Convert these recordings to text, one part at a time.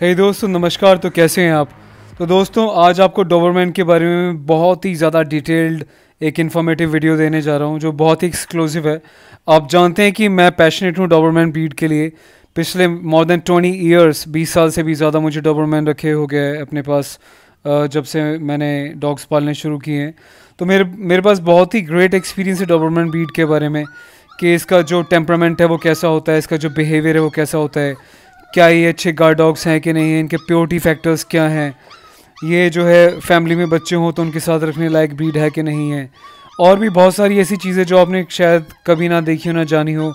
हे hey दोस्तों नमस्कार तो कैसे हैं आप तो दोस्तों आज आपको डोबरमैन के बारे में बहुत ही ज़्यादा डिटेल्ड एक इन्फॉर्मेटिव वीडियो देने जा रहा हूँ जो बहुत ही एक्सक्लूसिव है आप जानते हैं कि मैं पैशनेट हूँ डोबरमैन बीट के लिए पिछले मोर देन ट्वेंटी ईयर्स बीस साल से भी ज़्यादा मुझे डोबरमैन रखे हो गए अपने पास जब से मैंने डॉग्स पालने शुरू किए हैं तो मेरे मेरे पास बहुत ही ग्रेट एक्सपीरियंस है डोबरमैन बीट के बारे में कि इसका जो टेम्परामेंट है वो कैसा होता है इसका जो बिहेवियर है वो कैसा होता है क्या ये अच्छे गार्ड डॉग्स हैं कि नहीं इनके प्योरिटी फैक्टर्स क्या हैं ये जो है फैमिली में बच्चे हों तो उनके साथ रखने लायक ब्रीड है कि नहीं है और भी बहुत सारी ऐसी चीज़ें जो आपने शायद कभी ना देखी हो ना जानी हो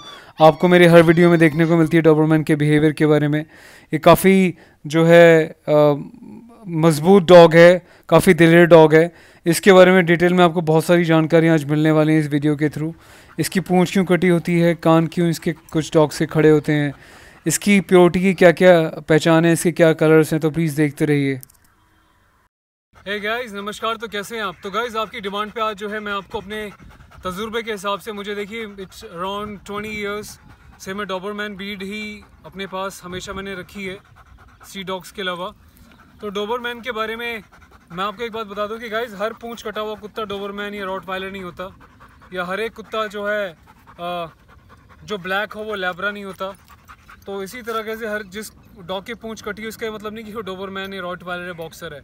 आपको मेरे हर वीडियो में देखने को मिलती है डॉबरमैन के बिहेवियर के बारे में ये काफ़ी जो है मजबूत डॉग है काफ़ी दिलेर डॉग है इसके बारे में डिटेल में आपको बहुत सारी जानकारियाँ आज मिलने वाली हैं इस वीडियो के थ्रू इसकी पूँछ क्यों कटी होती है कान क्यों इसके कुछ डॉग से खड़े होते हैं इसकी प्योरिटी की क्या क्या पहचान है इसके क्या कलर्स हैं तो प्लीज़ देखते रहिए हे गाइस नमस्कार तो कैसे हैं आप तो गाइस आपकी डिमांड पे आज जो है मैं आपको अपने तजुर्बे के हिसाब से मुझे देखिए इट्स अराउंड ट्वेंटी ईयर्स से मैं डोबरमैन बीड ही अपने पास हमेशा मैंने रखी है सी डॉग्स के अलावा तो डोबरमैन के बारे में मैं आपको एक बात बता दूँ कि गाइज हर पूछ कटा हुआ कुत्ता डोबरमैन या रॉट पायलर नहीं होता या हर एक कुत्ता जो है आ, जो ब्लैक हो वो लेबरा नहीं होता तो इसी तरह से हर जिस डॉग की पूंछ कटी है उसका मतलब नहीं कि वो मैन है रॉट वाले बॉक्सर है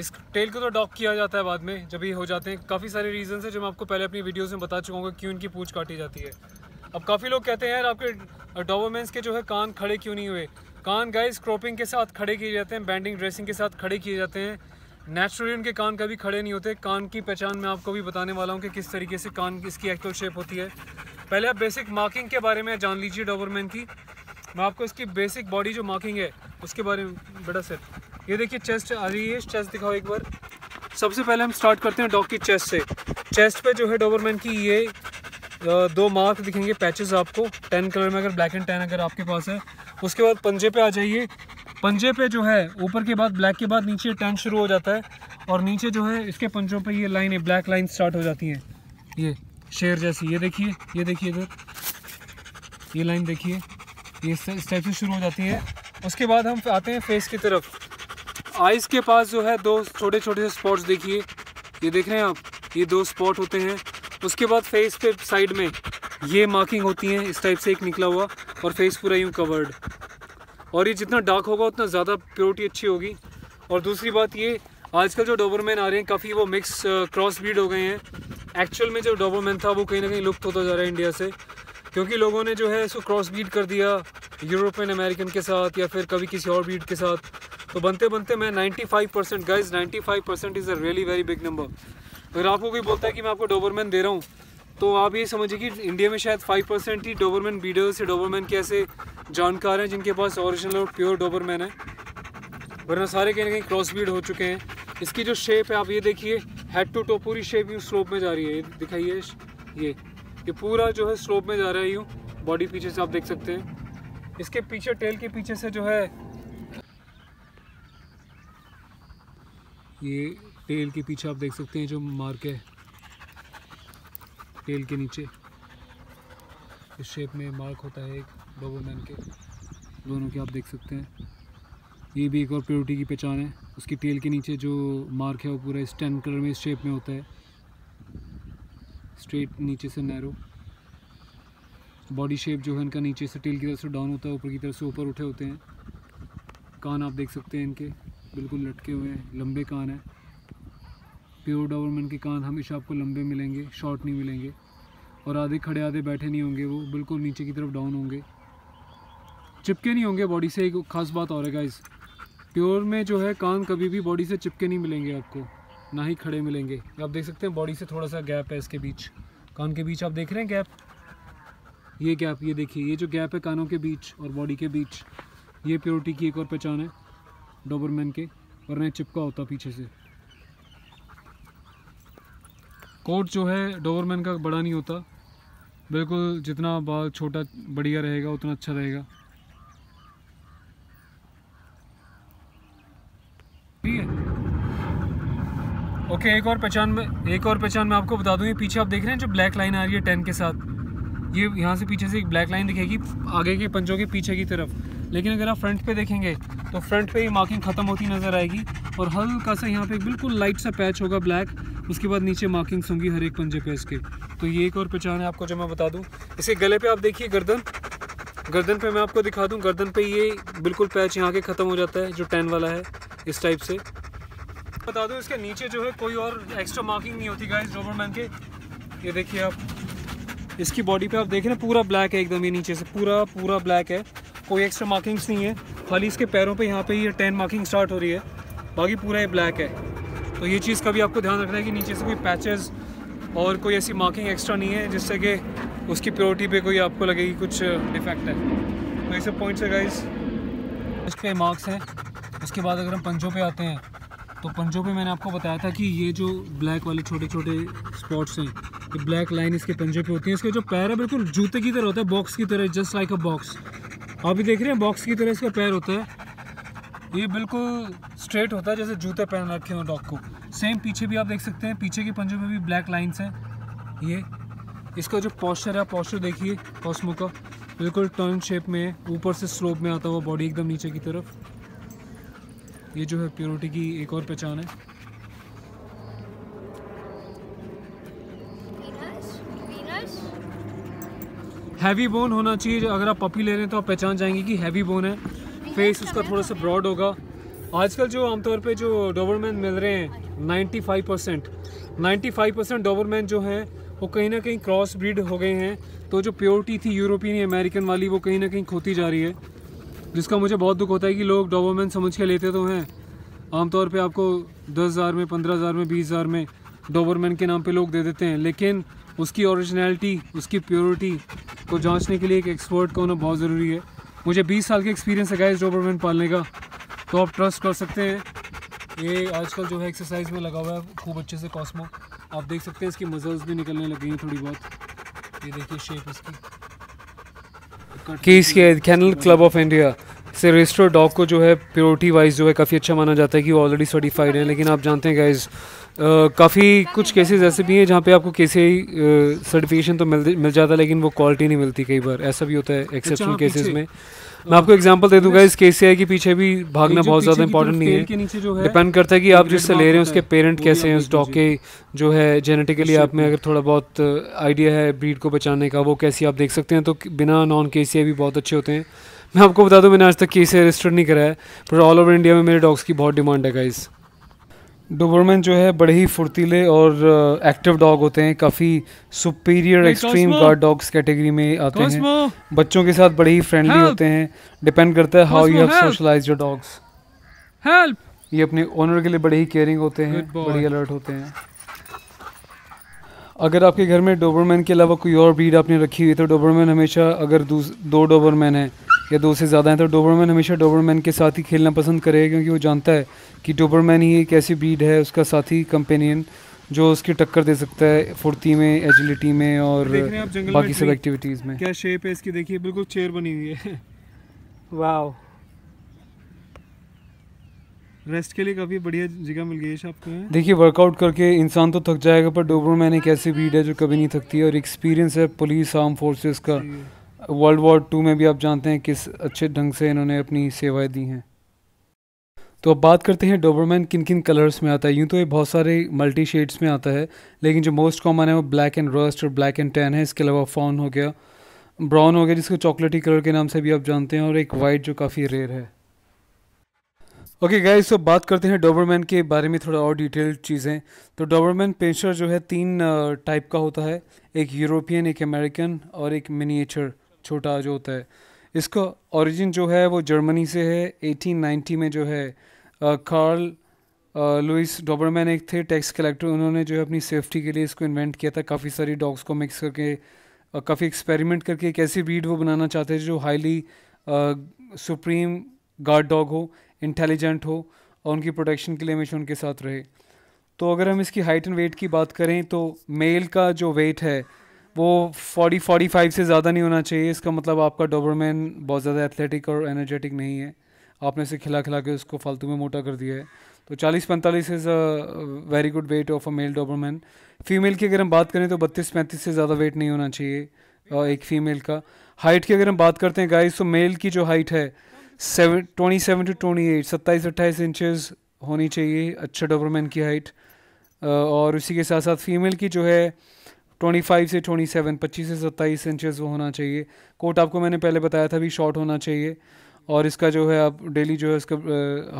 इस टेल को तो डॉक किया जाता है बाद में जब ये हो जाते हैं काफ़ी सारे रीजन हैं जो मैं आपको पहले अपनी वीडियोज़ में बता चुका हूँ क्यों इनकी पूछ काटी जाती है अब काफ़ी लोग कहते हैं यार आपके डॉबरमेंस के जो है कान खड़े क्यों नहीं हुए कान गाइस क्रॉपिंग के साथ खड़े किए जाते हैं बैंडिंग ड्रेसिंग के साथ खड़े किए जाते हैं नेचुरली उनके कान कभी खड़े नहीं होते कान की पहचान मैं आपको भी बताने वाला हूँ कि किस तरीके से कान इसकी एक्चुअल शेप होती है पहले आप बेसिक मार्किंग के बारे में जान लीजिए डॉबरमैन की मैं आपको इसकी बेसिक बॉडी जो मार्किंग है उसके बारे में बेटा सर ये देखिए चेस्ट आ रही है चेस्ट दिखाओ एक बार सबसे पहले हम स्टार्ट करते हैं डॉग की चेस्ट से चेस्ट पे जो है डोबरमैन की ये दो मार्क दिखेंगे पैचेस आपको टेन कलर में अगर ब्लैक एंड टेन अगर आपके पास है उसके बाद पंजे पे आ जाइए पंजे पे जो है ऊपर के बाद ब्लैक के बाद नीचे टेन शुरू हो जाता है और नीचे जो है इसके पंजों पे ये लाइन है ब्लैक लाइन स्टार्ट हो जाती है ये शेर जैसी ये देखिए ये देखिए इधर ये लाइन देखिए ये स्टेचू शुरू हो जाती है उसके बाद हम आते हैं फेस की तरफ आइज़ के पास जो है दो छोटे छोटे से स्पॉट्स देखिए ये देख रहे हैं आप ये दो स्पॉट होते हैं उसके बाद फेस पे साइड में ये मार्किंग होती हैं इस टाइप से एक निकला हुआ और फेस पूरा यूँ कवर्ड और ये जितना डार्क होगा उतना ज़्यादा प्योरिटी अच्छी होगी और दूसरी बात ये आजकल जो डोबरमैन आ रहे हैं काफ़ी वो मिक्स क्रॉस ब्रीड हो गए हैं एक्चुअल में जो डोबरमैन था वो कहीं ना कहीं लुप्त होता जा रहा है इंडिया से क्योंकि लोगों ने जो है इसको क्रॉस ब्रीड कर दिया यूरोपियन अमेरिकन के साथ या फिर कभी किसी और ब्रीड के साथ तो बनते बनते मैं 95 five percent guys ninety five percent is a really very big number अगर आपको कोई बोलता है कि मैं आपको डोबरमैन दे रहा हूँ तो आप ये समझिए कि इंडिया में शायद फाइव परसेंट ही डोबरमैन बीडर्स या डोबरमैन के ऐसे जानकार हैं जिनके पास ओरिजिनल और प्योर डोबरमैन है वरना सारे कहीं ना कहीं क्रॉस ब्रीड हो चुके हैं इसकी जो शेप है आप ये देखिए हेड टू टो पूरी शेप यू स्लोप में जा रही है दिखाइए ये ये पूरा जो है स्लोप में जा रहा है यूँ बॉडी पीछे से आप देख सकते हैं इसके पीछे टेल के पीछे से जो है ये टेल के पीछे आप देख सकते हैं जो मार्क है टेल के नीचे इस शेप में मार्क होता है एक बबो के दोनों के आप देख सकते हैं ये भी एक और प्योरिटी की पहचान है उसकी टेल के नीचे जो मार्क है वो पूरा स्टैंड कलर में इस शेप में होता है स्ट्रेट नीचे से नैरो बॉडी शेप जो है इनका नीचे से टेल की तरफ से डाउन होता है ऊपर की तरफ से ऊपर उठे होते हैं कान आप देख सकते हैं इनके बिल्कुल लटके हुए हैं लंबे कान हैं प्योर डॉबरमैन के कान हमेशा आपको लंबे मिलेंगे शॉर्ट नहीं मिलेंगे और आधे खड़े आधे बैठे नहीं होंगे वो बिल्कुल नीचे की तरफ डाउन होंगे चिपके नहीं होंगे बॉडी से एक खास बात और है इस प्योर में जो है कान कभी भी बॉडी से चिपके नहीं मिलेंगे आपको ना ही खड़े मिलेंगे आप देख सकते हैं बॉडी से थोड़ा सा गैप है इसके बीच कान के बीच आप देख रहे हैं गैप ये गैप ये देखिए ये जो गैप है कानों के बीच और बॉडी के बीच ये प्योरिटी की एक और पहचान है डोबरमैन के और नहीं चिपका होता पीछे से कोट जो है डोबरमैन का बड़ा नहीं होता बिल्कुल जितना बाल छोटा बढ़िया रहेगा उतना अच्छा रहेगा ओके okay, एक और पहचान में एक और पहचान मैं आपको बता दूँ ये पीछे आप देख रहे हैं जो ब्लैक लाइन आ रही है टेन के साथ ये यहाँ से पीछे से एक ब्लैक लाइन दिखेगी आगे के पंजों के पीछे की तरफ लेकिन अगर आप फ्रंट पे देखेंगे तो फ्रंट पे ये मार्किंग ख़त्म होती नज़र आएगी और हल्का सा यहाँ पे बिल्कुल लाइट सा पैच होगा ब्लैक उसके बाद नीचे मार्किंग्स होंगी हर एक पंजे पे इसके तो ये एक और पहचान है आपको जो मैं बता दूँ इसके गले पर आप देखिए गर्दन गर्दन पर मैं आपको दिखा दूँ गर्दन पर ये बिल्कुल पैच यहाँ के ख़त्म हो जाता है जो टेन वाला है इस टाइप से बता दो इसके नीचे जो है कोई और एक्स्ट्रा मार्किंग नहीं होती गाइस डोबरमैन के ये देखिए आप इसकी बॉडी पे आप देखें ना पूरा ब्लैक है एकदम ये नीचे से पूरा पूरा ब्लैक है कोई एक्स्ट्रा मार्किंग्स नहीं है खाली इसके पैरों पे यहाँ पे ये टेन मार्किंग स्टार्ट हो रही है बाकी पूरा ये ब्लैक है तो ये चीज़ का भी आपको ध्यान रखना है कि नीचे से कोई पैचेज और कोई ऐसी मार्किंग एक्स्ट्रा नहीं है जिससे कि उसकी प्योरिटी पर कोई आपको लगेगी कुछ डिफेक्ट है तो ये सब पॉइंट्स है गाइज इसके मार्क्स हैं उसके बाद अगर हम पंचों पर आते हैं तो पंजों पे मैंने आपको बताया था कि ये जो ब्लैक वाले छोटे छोटे स्पॉट्स हैं ये ब्लैक लाइन इसके पंजे पे होती है इसके जो पैर है बिल्कुल जूते की तरह होता है बॉक्स की तरह जस्ट लाइक अ बॉक्स आप भी देख रहे हैं बॉक्स की तरह इसका पैर होता है ये बिल्कुल स्ट्रेट होता है जैसे जूते पहन रखे हों डॉग को सेम पीछे भी आप देख सकते हैं पीछे के पंजों में भी ब्लैक लाइन्स हैं ये इसका जो पॉस्चर है पॉस्चर देखिए कॉस्मो का बिल्कुल टर्न शेप में है ऊपर से स्लोप में आता हुआ बॉडी एकदम नीचे की तरफ ये जो है प्योरिटी की एक और पहचान है हैवी बोन होना चाहिए अगर आप पपी ले रहे हैं तो आप पहचान जाएंगे कि हैवी बोन है फेस उसका थोड़ा सा ब्रॉड होगा आजकल जो आमतौर पे जो डोबरमैन मिल रहे हैं 95 percent ninety five percent Doberman जो हैं वो कहीं ना कहीं क्रॉस ब्रीड हो गए हैं तो जो प्योरिटी थी यूरोपियन अमेरिकन वाली वो कहीं ना कहीं खोती जा रही है जिसका मुझे बहुत दुख होता है कि लोग डोबोमैन समझ के लेते तो हैं आमतौर पे आपको दस हज़ार में पंद्रह हज़ार में बीस हज़ार में डॉबरमैन के नाम पे लोग दे देते हैं लेकिन उसकी ओरिजिनलिटी उसकी प्योरिटी को जांचने के लिए एक एक्सपर्ट का होना बहुत ज़रूरी है मुझे बीस साल के एक्सपीरियंस है गाइस डॉबरमैन पालने का तो आप ट्रस्ट कर सकते हैं ये आजकल जो है एक्सरसाइज में लगा हुआ है खूब अच्छे से कॉस्मो आप देख सकते हैं इसकी मजल्स भी निकलने लगी हैं थोड़ी बहुत ये देखिए शेप इसकी केस इसके कैनल क्लब ऑफ इंडिया से रजिस्टर डॉग को जो है प्योरिटी वाइज जो है काफ़ी अच्छा माना जाता है कि वो ऑलरेडी सर्टिफाइड है लेकिन आप जानते हैं गाइज काफ़ी कुछ केसेस ऐसे भी हैं जहाँ पे आपको केसे सर्टिफिकेशन तो मिल मिल जाता है लेकिन वो क्वालिटी नहीं मिलती कई बार ऐसा भी होता है एक्सेप्शन तो केसेस में मैं आपको एग्जांपल दे दूंगा इस के के पीछे भी भागना बहुत ज़्यादा इंपॉर्टेंट नहीं है डिपेंड करता है कि आप जिससे ले रहे हैं उसके पेरेंट कैसे हैं उस डॉग के जो है जेनेटिकली आप में अगर थोड़ा बहुत आइडिया uh, है ब्रीड को बचाने का वो कैसी आप देख सकते हैं तो बिना नॉन के भी बहुत अच्छे होते हैं मैं आपको बता दूं मैंने आज तक केस रजिस्टर नहीं कराया पर ऑल ओवर इंडिया में मेरे डॉग्स की बहुत डिमांड है गाइज़ डोबरमैन जो है बड़े ही फुर्तीले और एक्टिव डॉग होते हैं काफ़ी superior extreme guard dogs category में आते हैं बच्चों के साथ बड़े ही फ्रेंडली होते हैं डिपेंड करता है how you have socialize your dogs help ये अपने ओनर के लिए बड़े ही केयरिंग होते हैं बड़े अलर्ट होते हैं अगर आपके घर में डोबरमैन के अलावा कोई और ब्रीड आपने रखी हुई तो डोबरमैन हमेशा अगर दो डोबरमैन है या दो से ज़्यादा हैं तो डोबरमैन हमेशा डोबरमैन के साथ ही खेलना पसंद करेगा क्योंकि वो जानता है कि डोबरमैन ही एक ऐसी ब्रीड है उसका साथी कंपेनियन जो उसकी टक्कर दे सकता है फुर्ती में एजिलिटी में और बाकी सब एक्टिविटीज़ में क्या शेप है इसकी देखिए बिल्कुल चेयर बनी हुई है वाह रेस्ट के लिए काफ़ी बढ़िया जगह मिल गई है आपको देखिए वर्कआउट करके इंसान तो थक जाएगा पर डोबरमैन एक ऐसी ब्रीड है जो कभी नहीं थकती है और एक्सपीरियंस है पुलिस आर्म फोर्सेस का वर्ल्ड वॉर टू में भी आप जानते हैं किस अच्छे ढंग से इन्होंने अपनी सेवाएं दी हैं तो अब बात करते हैं डोबरमैन किन किन कलर्स में आता है यूँ तो ये बहुत सारे मल्टी शेड्स में आता है लेकिन जो मोस्ट कॉमन है वो ब्लैक एंड रस्ट और ब्लैक एंड टैन है इसके अलावा फॉन हो गया ब्राउन हो गया जिसको चॉकलेटी कलर के नाम से भी आप जानते हैं और एक वाइट जो काफ़ी रेयर है ओके okay गाइस तो बात करते हैं डोबरमैन के बारे में थोड़ा और डिटेल्ड चीज़ें तो डोबरमैन पेंशर जो है तीन टाइप का होता है एक यूरोपियन एक अमेरिकन और एक मिनिएचर छोटा जो होता है इसका ओरिजिन जो है वो जर्मनी से है 1890 में जो है कार्ल लुइस डॉबरमैन एक थे टैक्स कलेक्टर उन्होंने जो है अपनी सेफ्टी के लिए इसको इन्वेंट किया था काफ़ी सारी डॉग्स को मिक्स करके काफ़ी एक्सपेरिमेंट करके एक ऐसी ब्रीड वो बनाना चाहते थे जो हाईली सुप्रीम गार्ड डॉग हो इंटेलिजेंट हो और उनकी प्रोटेक्शन के लिए हमेशा उनके साथ रहे तो अगर हम इसकी हाइट एंड वेट की बात करें तो मेल का जो वेट है वो 40 45 से ज़्यादा नहीं होना चाहिए इसका मतलब आपका डोबरमैन बहुत ज़्यादा एथलेटिक और एनर्जेटिक नहीं है आपने इसे खिला खिला के उसको फालतू में मोटा कर दिया है तो 40 45 is a very good weight of a male Doberman female की अगर हम बात करें तो 32 35 से ज़्यादा वेट नहीं होना चाहिए एक फ़ीमेल का हाइट की अगर हम बात करते हैं गाइस तो मेल की जो हाइट है seven twenty seven to twenty eight सत्ताईस अट्ठाईस इंचज़ होनी चाहिए अच्छा डोबरमैन की हाइट और उसी के साथ साथ फीमेल की जो है 25 से 27 25 से 27 इंचेस वो होना चाहिए कोट आपको मैंने पहले बताया था भी शॉर्ट होना चाहिए और इसका जो है आप डेली जो है इसका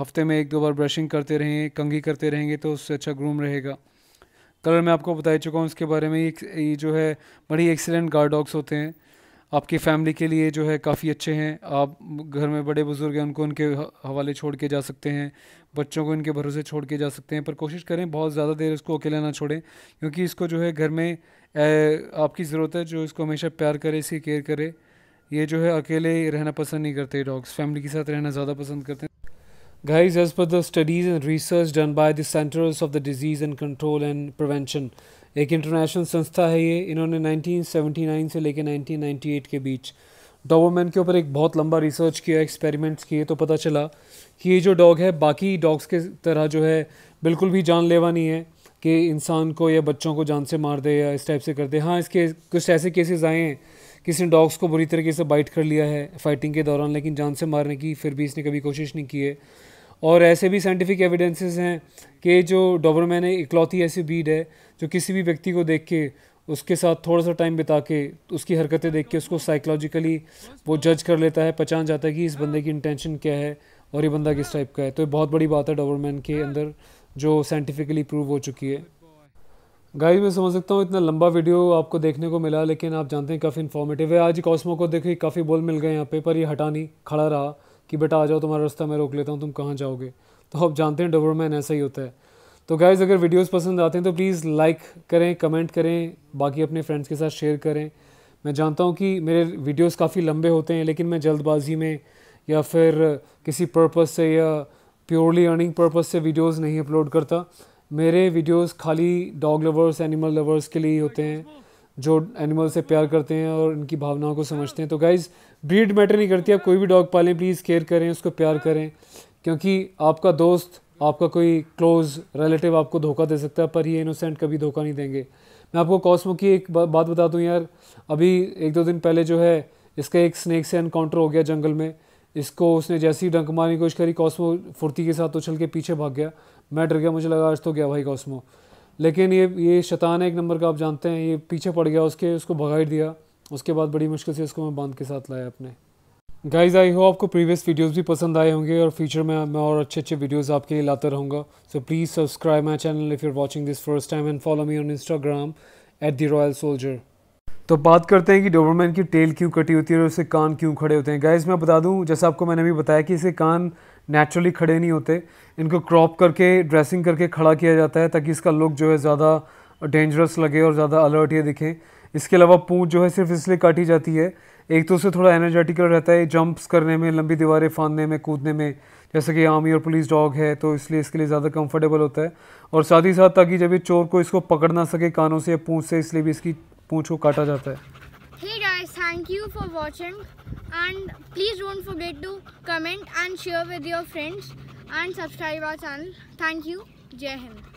हफ्ते में एक दो बार ब्रशिंग करते रहें कंघी करते रहेंगे तो उससे अच्छा ग्रूम रहेगा कलर मैं आपको बता चुका हूँ इसके बारे में ये जो है बड़ी एक्सीलेंट डॉग्स होते हैं आपकी फैमिली के लिए जो है काफ़ी अच्छे हैं आप घर में बड़े बुज़ुर्ग हैं उनको उनके हवाले छोड़ के जा सकते हैं बच्चों को इनके भरोसे छोड़ के जा सकते हैं पर कोशिश करें बहुत ज़्यादा देर इसको अकेला ना छोड़ें क्योंकि इसको जो है घर में आपकी ज़रूरत है जो इसको हमेशा प्यार करे इसकी केयर करे ये जो है अकेले रहना पसंद नहीं करते डॉग्स फैमिली के साथ रहना ज़्यादा पसंद करते हैं guys as per the studies and research done by the centres of the disease and control and Prevention, एक इंटरनेशनल संस्था है ये इन्होंने 1979 से लेकर 1998 के बीच डॉबरमैन के ऊपर एक बहुत लंबा रिसर्च किया एक्सपेरिमेंट्स किए तो पता चला कि ये जो डॉग है बाकी डॉग्स के तरह जो है बिल्कुल भी जानलेवा नहीं है कि इंसान को या बच्चों को जान से मार दे या इस टाइप से कर दे हाँ इसके कुछ ऐसे केसेस आए हैं किसी ने डॉग्स को बुरी तरीके से बाइट कर लिया है फाइटिंग के दौरान लेकिन जान से मारने की फिर भी इसने कभी कोशिश नहीं की है और ऐसे भी साइंटिफिक एविडेंसेस हैं कि जो डॉबरमैन है इकलौती ऐसी बीड है जो किसी भी व्यक्ति को देख के उसके साथ थोड़ा सा टाइम बिता के उसकी हरकतें देख के उसको साइकोलॉजिकली वो जज कर लेता है पहचान जाता है कि इस बंदे की इंटेंशन क्या है और ये बंदा किस टाइप का है तो ये बहुत बड़ी बात है डॉबरमैन के अंदर जो साइंटिफिकली प्रूव हो चुकी है गाइस मैं समझ सकता हूँ इतना लंबा वीडियो आपको देखने को मिला लेकिन आप जानते हैं काफ़ी इन्फॉर्मेटिव है आज कॉस्मो को देखिए काफ़ी बोल मिल गए यहाँ पे पर ये हटा नहीं खड़ा रहा कि बेटा आ जाओ तुम्हारा रास्ता मैं रोक लेता हूँ तुम कहाँ जाओगे तो आप जानते हैं डबरमैन ऐसा ही होता है तो गाइज़ अगर वीडियोज़ पसंद आते हैं तो प्लीज़ लाइक करें कमेंट करें बाकी अपने फ्रेंड्स के साथ शेयर करें मैं जानता हूँ कि मेरे वीडियोज़ काफ़ी लंबे होते हैं लेकिन मैं जल्दबाजी में या फिर किसी पर्पज़ से या प्योरली अर्निंग पर्पज़ से वीडियोस नहीं अपलोड करता मेरे वीडियोस खाली डॉग लवर्स एनिमल लवर्स के लिए ही होते हैं जो एनिमल से प्यार करते हैं और उनकी भावनाओं को समझते हैं तो गाइज़ ब्रीड मैटर नहीं करती आप कोई भी डॉग पालें प्लीज़ केयर करें उसको प्यार करें क्योंकि आपका दोस्त आपका कोई क्लोज रिलेटिव आपको धोखा दे सकता है पर ये इनोसेंट कभी धोखा नहीं देंगे मैं आपको कॉस्मो की एक बात बता दूँ यार अभी एक दो दिन पहले जो है इसका एक स्नैक से इनकाउंटर हो गया जंगल में इसको उसने जैसी डंक मारने की कोशिश करी कॉस्मो फुर्ती के साथ उछल के पीछे भाग गया मैं डर गया मुझे लगा आज तो गया भाई कॉस्मो लेकिन ये ये शतान है एक नंबर का आप जानते हैं ये पीछे पड़ गया उसके उसको भगाड़ दिया उसके बाद बड़ी मुश्किल से उसको मैं बांध के साथ लाया अपने गाइज आई हो आपको प्रीवियस वीडियोज़ भी पसंद आए होंगे और फ्यूचर में मैं और अच्छे अच्छे वीडियोज़ आपके लिए लाता रहूँगा so please subscribe my channel if you are watching this first time and follow me on Instagram at the royal soldier तो बात करते हैं कि डोबरमैन की टेल क्यों कटी होती है और उसके कान क्यों खड़े होते हैं गाइज मैं बता दूं जैसा आपको मैंने अभी बताया कि इसके कान नेचुरली खड़े नहीं होते इनको क्रॉप करके ड्रेसिंग करके खड़ा किया जाता है ताकि इसका लुक जो है ज़्यादा डेंजरस लगे और ज़्यादा अलर्ट ये दिखें इसके अलावा पूँछ जो है सिर्फ इसलिए काटी जाती है एक तो उससे थोड़ा एनर्जेटिकल रहता है जंप्स करने में लंबी दीवारें फाँदने में कूदने में जैसे कि आर्मी और पुलिस डॉग है तो इसलिए इसके लिए ज़्यादा कंफर्टेबल होता है और साथ ही साथ ताकि जब ये चोर को इसको पकड़ ना सके कानों से या पूँछ से इसलिए भी इसकी पूँछ को काटा जाता है Hey guys, thank you for watching and please don't forget to comment and share with your friends and subscribe our channel. Thank you. Jai Hind.